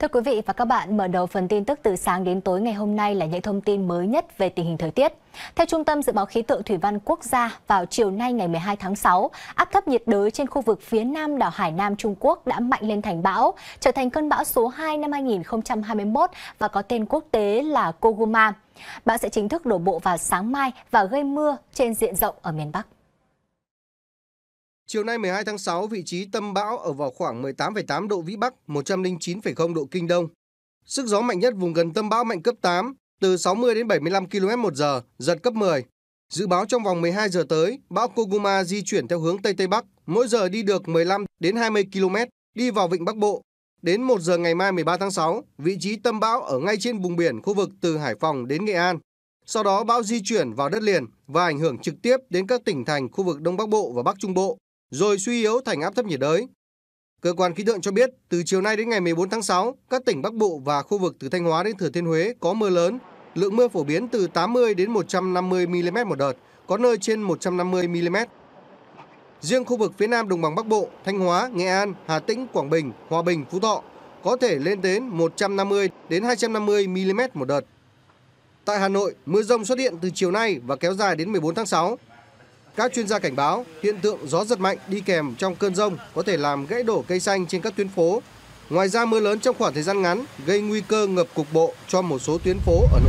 Thưa quý vị và các bạn, mở đầu phần tin tức từ sáng đến tối ngày hôm nay là những thông tin mới nhất về tình hình thời tiết. Theo Trung tâm Dự báo Khí tượng Thủy văn Quốc gia, vào chiều nay ngày 12 tháng 6, áp thấp nhiệt đới trên khu vực phía nam đảo Hải Nam Trung Quốc đã mạnh lên thành bão, trở thành cơn bão số 2 năm 2021 và có tên quốc tế là Koguma. Bão sẽ chính thức đổ bộ vào sáng mai và gây mưa trên diện rộng ở miền Bắc. Chiều nay 12 tháng 6, vị trí tâm bão ở vào khoảng 18,8 độ Vĩ Bắc, 109,0 độ Kinh Đông. Sức gió mạnh nhất vùng gần tâm bão mạnh cấp 8, từ 60 đến 75 km một giờ, giật cấp 10. Dự báo trong vòng 12 giờ tới, bão Koguma di chuyển theo hướng Tây Tây Bắc, mỗi giờ đi được 15 đến 20 km, đi vào vịnh Bắc Bộ. Đến 1 giờ ngày mai 13 tháng 6, vị trí tâm bão ở ngay trên vùng biển khu vực từ Hải Phòng đến Nghệ An. Sau đó bão di chuyển vào đất liền và ảnh hưởng trực tiếp đến các tỉnh thành khu vực Đông Bắc Bộ và Bắc Trung Bộ rồi suy yếu thành áp thấp nhiệt đới. Cơ quan khí tượng cho biết, từ chiều nay đến ngày 14 tháng 6, các tỉnh Bắc Bộ và khu vực từ Thanh Hóa đến Thừa Thiên Huế có mưa lớn, lượng mưa phổ biến từ 80 đến 150 mm một đợt, có nơi trên 150 mm. Riêng khu vực phía Nam đồng bằng Bắc Bộ, Thanh Hóa, Nghệ An, Hà Tĩnh, Quảng Bình, Hòa Bình, Phú Thọ có thể lên đến 150 đến 250 mm một đợt. Tại Hà Nội, mưa rông xuất hiện từ chiều nay và kéo dài đến 14 tháng 6, các chuyên gia cảnh báo hiện tượng gió giật mạnh đi kèm trong cơn rông có thể làm gãy đổ cây xanh trên các tuyến phố. Ngoài ra mưa lớn trong khoảng thời gian ngắn gây nguy cơ ngập cục bộ cho một số tuyến phố ở nội